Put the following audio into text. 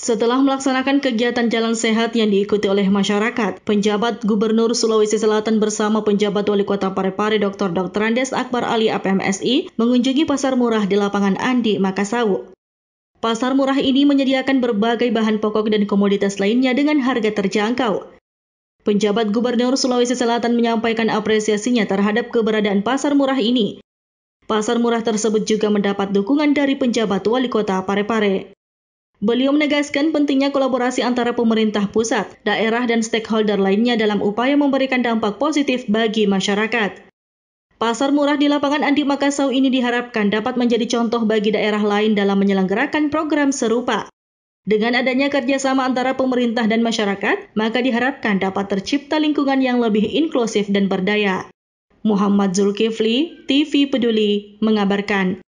Setelah melaksanakan kegiatan jalan sehat yang diikuti oleh masyarakat, penjabat Gubernur Sulawesi Selatan bersama penjabat Wali Kota Parepare Dr. Dr. Andes Akbar Ali APMSI mengunjungi pasar murah di lapangan Andi, Makassau. Pasar murah ini menyediakan berbagai bahan pokok dan komoditas lainnya dengan harga terjangkau. Penjabat Gubernur Sulawesi Selatan menyampaikan apresiasinya terhadap keberadaan pasar murah ini. Pasar murah tersebut juga mendapat dukungan dari penjabat wali kota Parepare. Beliau menegaskan pentingnya kolaborasi antara pemerintah pusat, daerah, dan stakeholder lainnya dalam upaya memberikan dampak positif bagi masyarakat. Pasar murah di lapangan Andi Makassau ini diharapkan dapat menjadi contoh bagi daerah lain dalam menyelenggarakan program serupa. Dengan adanya kerjasama antara pemerintah dan masyarakat, maka diharapkan dapat tercipta lingkungan yang lebih inklusif dan berdaya. Muhammad Zulkifli, TV Peduli, mengabarkan.